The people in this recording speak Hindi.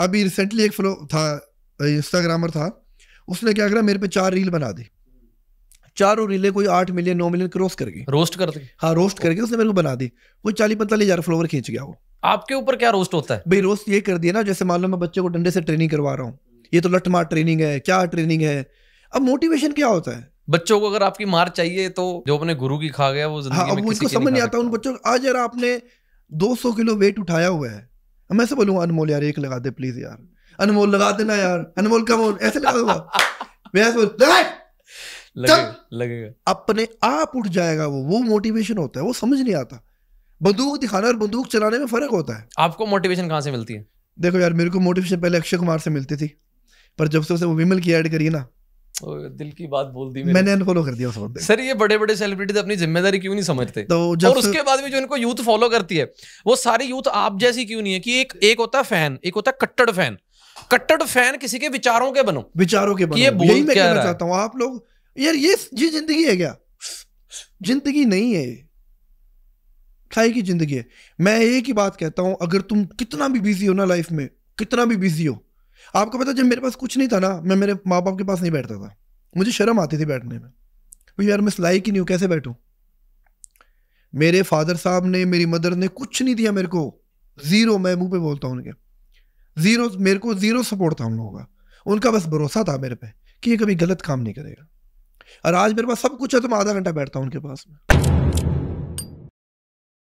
अभी रिसेंटली एक फ्लो था इंस्टाग्रामर था उसने क्या करा मेरे पे चार रील बना दी चारों रीलें कोई आठ मिलियन नौ मिलियन क्रॉस कर गई रोस्ट कर दी हाँ रोस्ट करके उसने मेरे को बना दी कोई चालीस पैंतालीस हजार फ्लोवर खींच गया वो आपके ऊपर क्या रोस्ट होता है भाई रोस्ट ये कर दिया ना जैसे मान लो मैं बच्चे को डंडे से ट्रेनिंग करवा रहा हूँ ये तो लटमार ट्रेनिंग है क्या ट्रेनिंग है अब मोटिवेशन क्या होता है बच्चों को अगर आपकी मार चाहिए तो जो अपने गुरु की खा गया वो हाँ, में वो समझ नहीं आता उन बच्चों आज यार आपने 200 किलो वेट उठाया हुआ है अब मैं से बोलूंगा अनमोल यार एक लगा दे प्लीज यार अनमोल लगा देना यार अनमोल का मोल ऐसे लगा होगा मैं ऐसे लगेगा अपने आप उठ जाएगा वो वो मोटिवेशन होता है वो समझ नहीं आता बंदूक दिखाना और बंदूक चलाने में फर्क होता है आपको मोटिवेशन कहाँ से मिलती है देखो यार मेरे को मोटिवेशन पहले अक्षय कुमार से मिलती थी पर जब से उसे वो विमल की ऐड करी ना दिल की बात बोल दी मैंने अनफॉलो कर दिया सर ये बड़े बड़े सेलिब्रिटीज अपनी जिम्मेदारी क्यों नहीं समझते तो और उसके बाद भी जो इनको यूथ फॉलो करती है वो सारी यूथ आप जैसी क्यों नहीं है कि एक एक होता है फैन एक होता है कट्टर फैन कट्टड़ फैन किसी के विचारों के बनो विचारों के बनो ये बोल यही मैं कहना चाहता हूँ आप लोग यार ये ये जिंदगी है क्या जिंदगी नहीं है खाई की जिंदगी है मैं एक ही बात कहता हूं अगर तुम कितना भी बिजी हो ना लाइफ में कितना भी बिजी हो आपको पता जब मेरे पास कुछ नहीं था ना मैं मेरे माँ बाप के पास नहीं बैठता था मुझे शर्म आती थी बैठने में वो यार मैं सिलाई की नहीं हूँ कैसे बैठूँ मेरे फादर साहब ने मेरी मदर ने कुछ नहीं दिया मेरे को ज़ीरो मैं मुंह पे बोलता हूँ उनके ज़ीरो मेरे को ज़ीरो सपोर्ट था उन लोगों का उनका बस भरोसा था मेरे पे कि ये कभी गलत काम नहीं करेगा और आज मेरे पास सब कुछ है तो मैं आधा घंटा बैठता हूँ उनके पास में